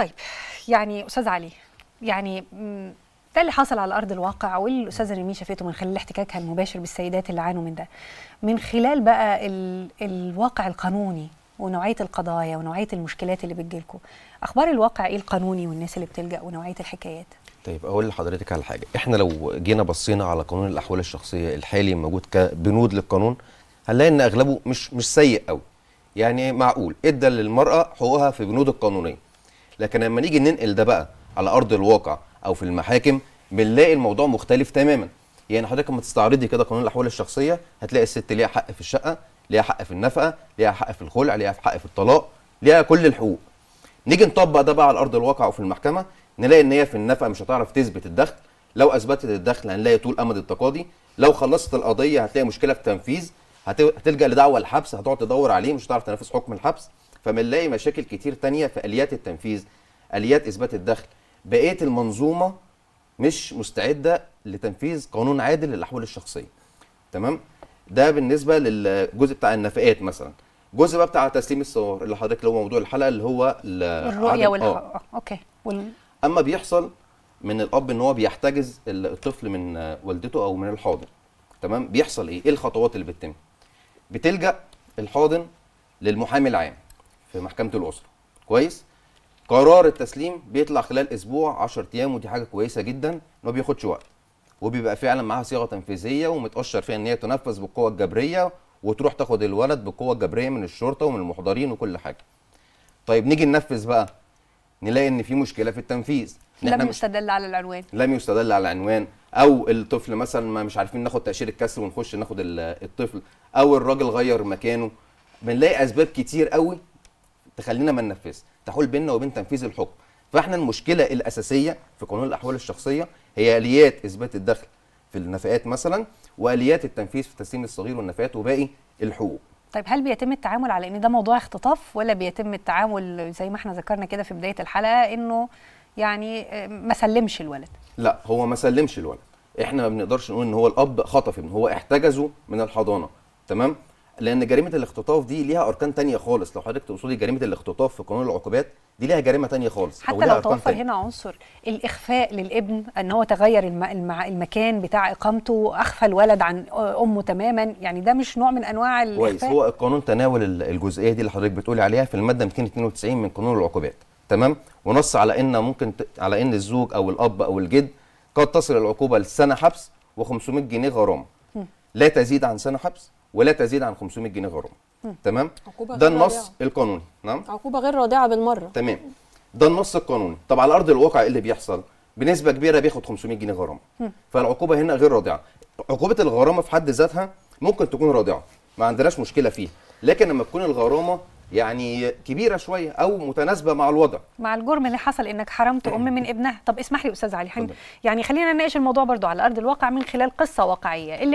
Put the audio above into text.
طيب يعني استاذ علي يعني ده اللي حصل على ارض الواقع والاستاذه الاستاذه ريمي شافته من خلال احتكاكها المباشر بالسيدات اللي عانوا من ده من خلال بقى ال... الواقع القانوني ونوعيه القضايا ونوعيه المشكلات اللي بتجيلكم اخبار الواقع ايه القانوني والناس اللي بتلجا ونوعيه الحكايات طيب اقول لحضرتك على حاجه احنا لو جينا بصينا على قانون الاحوال الشخصيه الحالي موجود كبنود للقانون هنلاقي ان اغلبه مش مش سيء قوي يعني معقول ادى للمراه حقوقها في بنود القانونيه لكن لما نيجي ننقل ده بقى على ارض الواقع او في المحاكم بنلاقي الموضوع مختلف تماما يعني حضرتك لما تستعرضي كده قانون الاحوال الشخصيه هتلاقي الست ليها حق في الشقه ليها حق في النفقه ليها حق في الخلع ليها حق في الطلاق ليها كل الحقوق نيجي نطبق ده بقى على ارض الواقع وفي المحكمه نلاقي ان هي في النفقه مش هتعرف تثبت الدخل لو اثبتت الدخل هنلاقي طول امد التقاضي لو خلصت القضيه هتلاقي مشكله في التنفيذ هتلجا لدعوه الحبس هتقعد تدور عليه مش هتعرف تنفذ حكم الحبس فبنلاقي مشاكل كتير تانية في اليات التنفيذ اليات اثبات الدخل بقيه المنظومه مش مستعده لتنفيذ قانون عادل للاحوال الشخصيه تمام ده بالنسبه للجزء بتاع النفقات مثلا جزء بقى بتاع تسليم الصور اللي حضرتك اللي هو موضوع الحلقه اللي هو الرؤيه والح... آه. آه. اوكي وال... اما بيحصل من الاب ان هو بيحتجز الطفل من والدته او من الحاضن تمام بيحصل ايه ايه الخطوات اللي بتتم بتلجا الحاضن للمحامي العام في محكمه الاسره كويس قرار التسليم بيطلع خلال اسبوع 10 ايام ودي حاجه كويسه جدا ما بياخدش وقت وبيبقى فعلا معاها صيغه تنفيذيه ومتاشر فيها ان هي تنفذ بالقوه الجبريه وتروح تاخد الولد بالقوه الجبريه من الشرطه ومن المحضرين وكل حاجه. طيب نيجي ننفذ بقى نلاقي ان في مشكله في التنفيذ لم يستدل على العنوان لم يستدل على العنوان او الطفل مثلا ما مش عارفين ناخد تاشيره كسر ونخش ناخد الطفل او الراجل غير مكانه بنلاقي اسباب كتير قوي تخلينا ما ننفذش تحول بيننا وبين تنفيذ الحكم فاحنا المشكله الاساسيه في قانون الاحوال الشخصيه هي اليات اثبات الدخل في النفقات مثلا واليات التنفيذ في تسليم الصغير والنفقات وباقي الحقوق طيب هل بيتم التعامل على ان ده موضوع اختطاف ولا بيتم التعامل زي ما احنا ذكرنا كده في بدايه الحلقه انه يعني ما سلمش الولد لا هو ما سلمش الولد احنا ما بنقدرش نقول ان هو الاب خطف ابنه هو احتجزه من الحضانه تمام لان جريمه الاختطاف دي ليها اركان تانية خالص لو حضرتك تقصدي جريمه الاختطاف في قانون العقوبات دي ليها جريمه تانية خالص حتى لو توفر هنا عنصر الاخفاء للابن ان هو تغير الم... الم... المكان بتاع اقامته اخفى الولد عن امه تماما يعني ده مش نوع من انواع الاخفاء كويس هو القانون تناول الجزئيه دي اللي حضرتك بتقولي عليها في الماده 292 من قانون العقوبات تمام ونص على ان ممكن ت... على ان الزوج او الاب او الجد قد تصل العقوبه لسنه حبس و500 جنيه غرامه لا تزيد عن سنه حبس ولا تزيد عن 500 جنيه غرامه تمام ده النص رادعة. القانوني نعم عقوبه غير رادعه بالمره تمام ده النص القانوني طب على ارض الواقع ايه اللي بيحصل بنسبه كبيره بياخد 500 جنيه غرامه فالعقوبه هنا غير رادعه عقوبه الغرامه في حد ذاتها ممكن تكون رادعه ما عندناش مشكله فيها لكن لما تكون الغرامه يعني كبيره شويه او متناسبه مع الوضع مع الجرم اللي حصل انك حرمت ام من ابنها طب اسمح لي استاذ علي حين. يعني خلينا نناقش الموضوع برضو على ارض الواقع من خلال قصه واقعيه اللي